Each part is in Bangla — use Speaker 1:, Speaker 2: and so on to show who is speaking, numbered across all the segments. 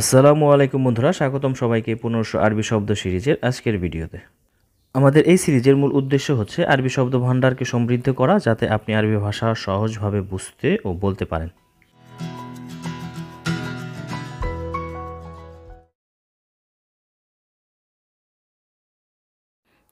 Speaker 1: আসসালামু আলাইকুম বন্ধুরা স্বাগতম সবাইকে পনেরোশো আরবি শব্দ সিরিজের আজকের ভিডিওতে আমাদের এই সিরিজের মূল উদ্দেশ্য হচ্ছে আরবি শব্দ ভাণ্ডারকে সমৃদ্ধ করা যাতে আপনি আরবি ভাষা সহজভাবে বুঝতে ও বলতে পারেন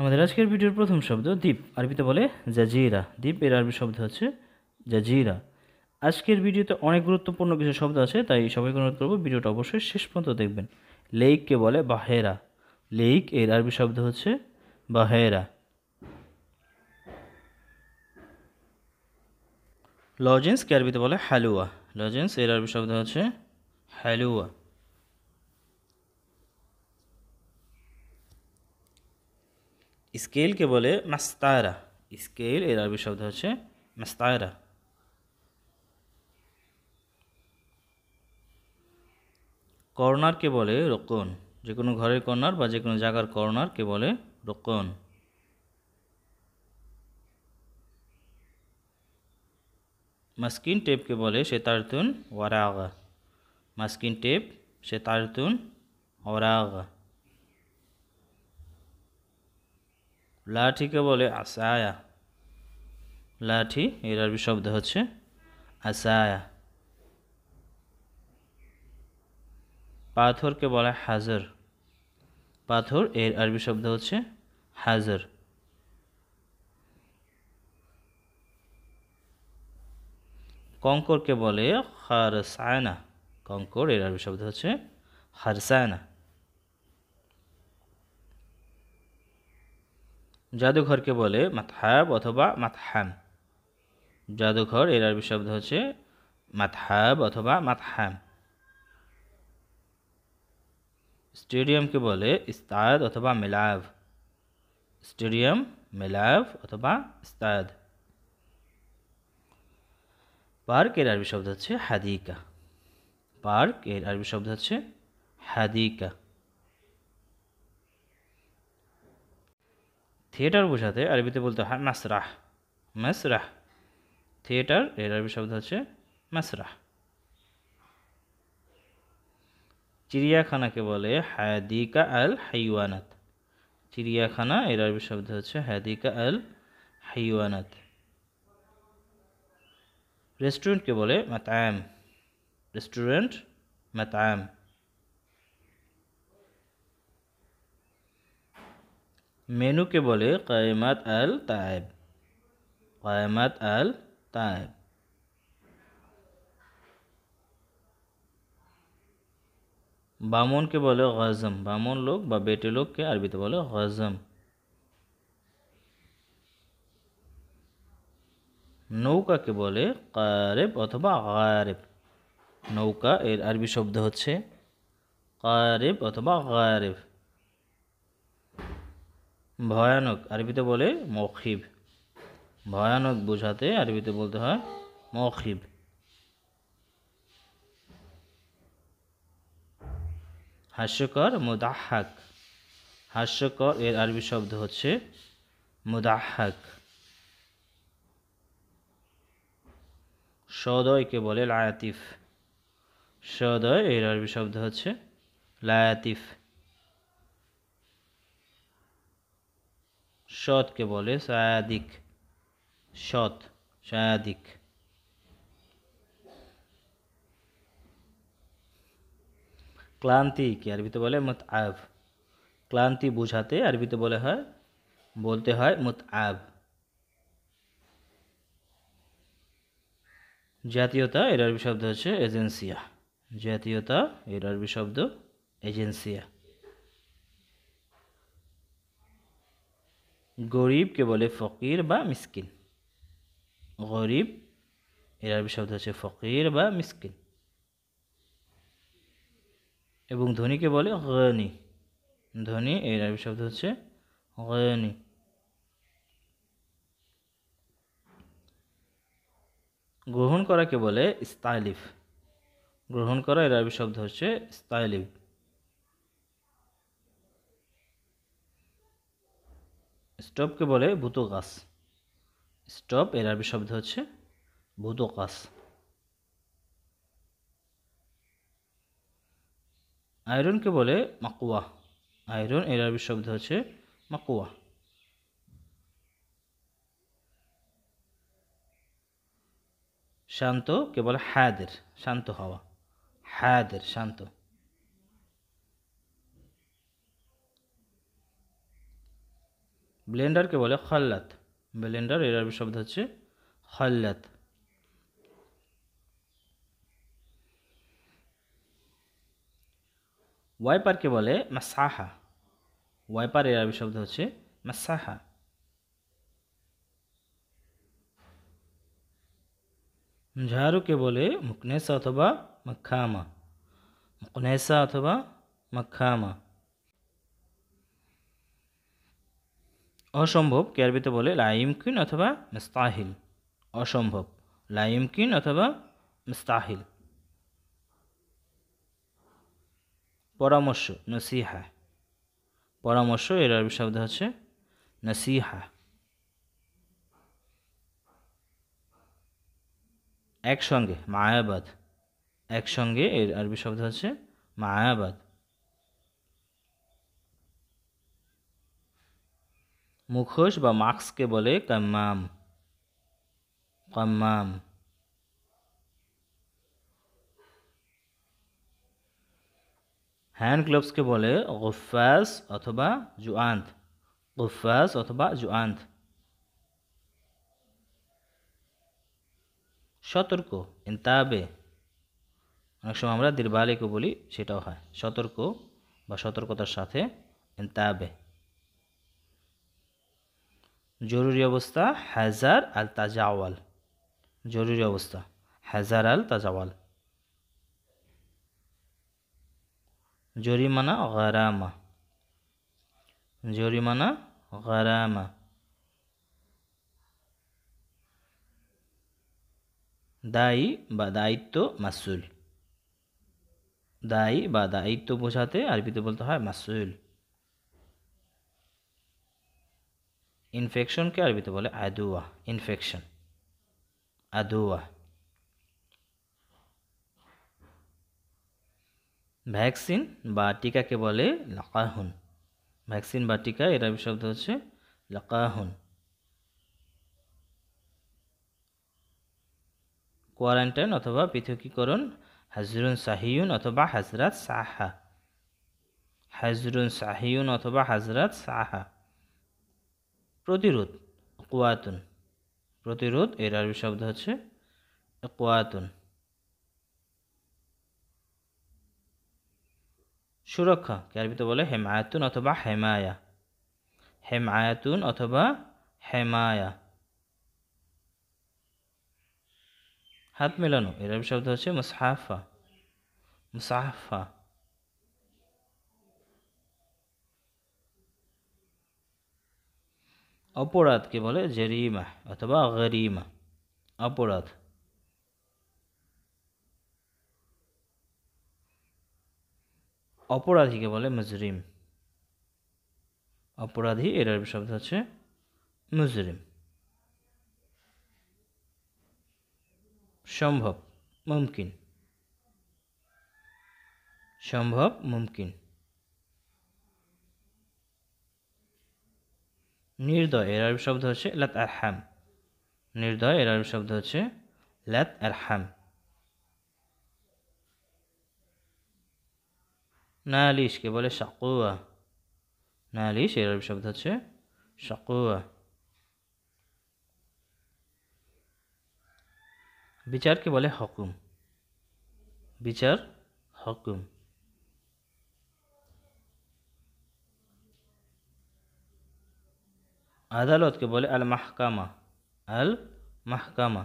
Speaker 1: আমাদের আজকের ভিডিওর প্রথম শব্দ দ্বীপ আরবিতে বলে জাজিরা দ্বীপ এর আরবি শব্দ হচ্ছে জাজিরা আজকের ভিডিওতে অনেক গুরুত্বপূর্ণ কিছু শব্দ আছে তাই সবাই অনুরোধ করবো ভিডিওটা অবশ্যই শেষ পর্যন্ত দেখবেন লেইককে বলে বাহেরা লেইক এর আরবি শব্দ হচ্ছে বাহেরা লজেন্সকে আরবিতে বলে হ্যালুয়া লজেন্স এর আরবি শব্দ হচ্ছে হ্যালুয়া স্কেলকে বলে মাস্তায়রা স্কেল এর আরবি শব্দ হচ্ছে মাস্তায়রা কর্নারকে বলে রোকন যে কোনো ঘরের কর্নার বা যে কোনো জায়গার কর্নারকে বলে রোকন মাস্কিন টেপকে বলে শেতারতুন ওয়ারাগ মাস্কিন টেপ শেতারতুন ওয়ারাগা লাঠিকে বলে আসায়া লাঠি এর আরবি শব্দ হচ্ছে আসায়া পাথরকে বলা হয় হাজার পাথর এর আরবি শব্দ হচ্ছে হাজার কঙ্করকে বলে হারসায়না কঙ্কর এর আরবি শব্দ হচ্ছে হারসায়না জাদুঘরকে বলে মাথাব অথবা মাতহাম জাদুঘর এর আরবি শব্দ হচ্ছে মাথাব অথবা মাতহাম স্টেডিয়ামকে বলে ইস্তাদ অথবা মেলাভ স্টেডিয়াম মেলাভ অথবা ইস্তাদ পার্ক এর আরবি শব্দ হচ্ছে হাদিকা পার্ক এর আরবি শব্দ হচ্ছে হাদিকা থিয়েটার বোঝাতে আরবিতে বলতে হয় মাসরাহ মাসরাহ থিয়েটার এর আরবি শব্দ হচ্ছে মাসরাহ চিড়িয়াখানাকে বলে হায়াদিকা আল হাইওয়ানাত চিড়িয়াখানা এর আরবি শব্দ হচ্ছে হায়াদিকা আল হাইওয়ানাত রেস্টুরেন্টকে বলে মাতায়াম রেস্টুরেন্ট মাতায়াম মেনুকে বলে কায়মাত আল তায়েব কায়মাত আল তায়েব বামনকে বলে গজম বামন লোক বা বেটে লোককে আরবিতে বলে গজম নৌকাকে বলে কারেব অথবা গায়ারেব নৌকা এর আরবি শব্দ হচ্ছে কারেব অথবা গায়ারেব ভয়ানক আরবিতে বলে মখিব ভয়ানক বোঝাতে আরবিতে বলতে হয় মখিব হাস্যকর মুদাহাক হাস্যকর এর আরবি শব্দ হচ্ছে মুদাহাক সদয়কে বলে লায়াতিফ সদয় এর আরবি শব্দ হচ্ছে লায়াতিফ সৎকে বলে সায়াদিক সৎ সায়াদিক ক্লান্তি কি আরবিতে বলে মত আব ক্লান্তি বোঝাতে আরবিতে বলে হয় বলতে হয় মত আব জাতীয়তা এর আরবি শব্দ হচ্ছে এজেন্সিয়া জাতীয়তা এর আরবি শব্দ এজেন্সিয়া গরিবকে বলে ফকির বা মিসকিন গরিব এর আরবি শব্দ হচ্ছে ফকির বা মিসকিন এবং ধনীকে বলে গনি ধ্বনি এর আরবি শব্দ হচ্ছে গনি গ্রহণ করাকে বলে স্তাইলিফ গ্রহণ করা এর আরবি শব্দ হচ্ছে স্তাইলিফ স্টপকে বলে ভূতকাস স্টপ এর আরবি শব্দ হচ্ছে ভূতকাস আয়রনকে বলে মাকুয়া আয়রন এর আরবি শব্দ হচ্ছে মাকুয়া শান্ত কে বলে হায়াদের শান্ত হওয়া হায়াদের শান্ত ব্লেন্ডারকে বলে খল্লাত ব্লেন্ডার এর আরবি শব্দ হচ্ছে খল্লাত ওয়াইপারকে বলে মাসাহা এর আরবি শব্দ হচ্ছে মাসাহা ঝাড়ুকে বলে মুকনেসা অথবা মাখামা মুকনেসা অথবা মাখামা অসম্ভব ক্যারবিতে বলে লাইমকিন অথবা মিস্তাহিল অসম্ভব লাইমকিন অথবা মিস্তাহিল পরামর্শ নসিহা পরামর্শ এর আরবি শব্দ হচ্ছে নসিহা একসঙ্গে মায়াবাদ একসঙ্গে এর আরবি শব্দ হচ্ছে মায়াবাদ মুখোশ বা মাস্ককে বলে কাম্মাম কাম্মাম হ্যান্ড গ্লোভসকে বলে গুফাস অথবা জুয়ান্ত গুফাস অথবা জুয়ান্ত সতর্ক ইনতাবে অনেক সময় আমরা দীর্বালিকে বলি সেটাও হয় সতর্ক বা সতর্কতার সাথে ইনতাবে জরুরি অবস্থা হাজার আল তাজাওয়াল জরুরি অবস্থা হাজার আল তাজাওয়াল জরিমানা গারামা জরিমানা গারামা দায়ী বা দায়িত্ব মাসুল দায়ী বা দায়িত্ব বোঝাতে আরবিতে বলতে হয় মাসুল ইনফেকশনকে আরবিতে বলে আদুয়া ইনফেকশন আদুয়া ভ্যাকসিন বা টিকাকে বলে লকাহুন ভ্যাকসিন বা টিকা এর শব্দ হচ্ছে লকাহুন কোয়ারেন্টাইন অথবা পৃথকীকরণ হাজরুন সাহিউন অথবা হাজরাত সাহা হাজরুন সাহিউন অথবা হাজরাত সাহা প্রতিরোধ কোয়াতুন প্রতিরোধ এর আরবি শব্দ হচ্ছে কোয়াতুন সুরক্ষা কে আরবিতে বলে হেমায়াতুন অথবা হেমায়া হেমায়াতুন অথবা হেমায়া হাত মেলানো এর শব্দ হচ্ছে মুসাহাফা মুসাহাফা অপরাধকে বলে জেরিমা অথবা গরিমা অপরাধ অপরাধীকে বলে মুজরিম অপরাধী এর আরবি শব্দ হচ্ছে মুজরিম সম্ভব মুমকিন সম্ভব মুমকিন নির্দয় এর আরবি শব্দ হচ্ছে লাত আরহাম নির্দয় এর আরবি শব্দ হচ্ছে লাত আরহাম নালিশকে বলে সাকুয়া নালিশ এর শব্দ হচ্ছে সাকুয়া বিচারকে বলে হকুম বিচার হকুম আদালতকে বলে আল মাহকামা আল মাহকামা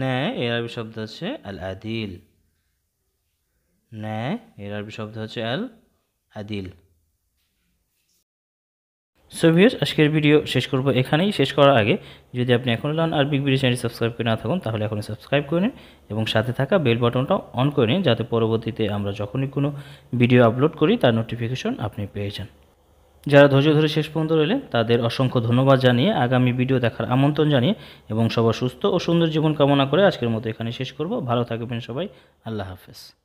Speaker 1: ন্যায় এর আরবি শব্দ হচ্ছে আল আদিল ন্যায় এর আরবি শব্দ হচ্ছে আল আদিল সোভিয়াস আজকের ভিডিও শেষ করব এখানেই শেষ করার আগে যদি আপনি এখনও learn Arabic video channel subscribe করে না থাকুন তাহলে এখন সাবস্ক্রাইব করে নিন এবং সাথে থাকা বেল বাটনটা অন করে নিন যাতে পরবর্তীতে আমরা যখনই কোনো ভিডিও আপলোড করি তার নোটিফিকেশন আপনি পেয়ে যান যারা ধৈর্য ধরে শেষ পর্যন্ত রইলেন তাদের অসংখ্য ধন্যবাদ জানিয়ে আগামী ভিডিও দেখার আমন্ত্রণ জানিয়ে এবং সবার সুস্থ ও সুন্দর জীবন কামনা করে আজকের মতো এখানে শেষ করব ভালো থাকবেন সবাই আল্লাহ হাফেজ